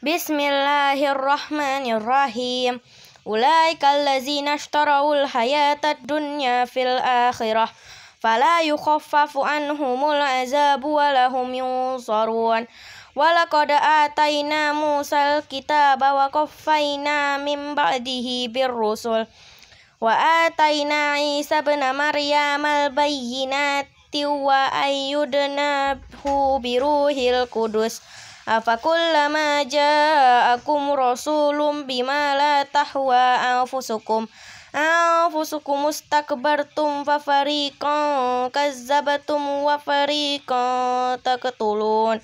بسم الله الرحمن الرحيم أولئك الذين اشتروا الحياة الدنيا في الآخرة فلا يخفف عنهم العذاب ولا هم ينصرون ولقد آتينا موسى الكتاب وقفينا من بعده بالرسل وآتينا عيسى ابن مريم البينات وأيدناه بروح القدس Afakullama ja'akum rasulum bima la tahwa anfusukum Anfusukum mustakbartum fa fariqan kazzabatum wa fariqan taqtulun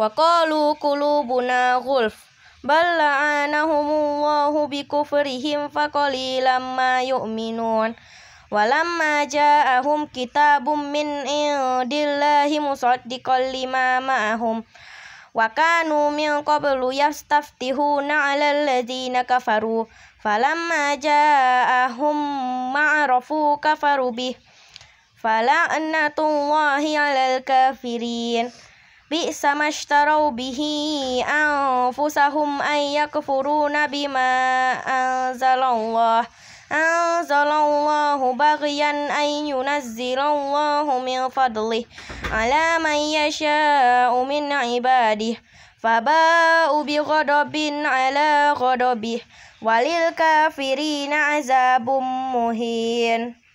Wa qalu qulubuna ghulf bal la'anahumu Allahu bikufrihim fa qalilam ma yu'minun Walamma ja'ahum kitabum min indillahi musaddiqan lima ma'ahum ma وكانوا من قبل يستفتحون على الذين كفروا فلما جاءهم ما عرفوا كفروا به فلعنة الله على الكافرين بئس ما اشتروا به أنفسهم أن يكفرون بما أنزل الله أنزل الله بغيا أن ينزل الله من فضله على من يشاء من عباده فباءوا بغضب على غضبه وللكافرين عذاب مهين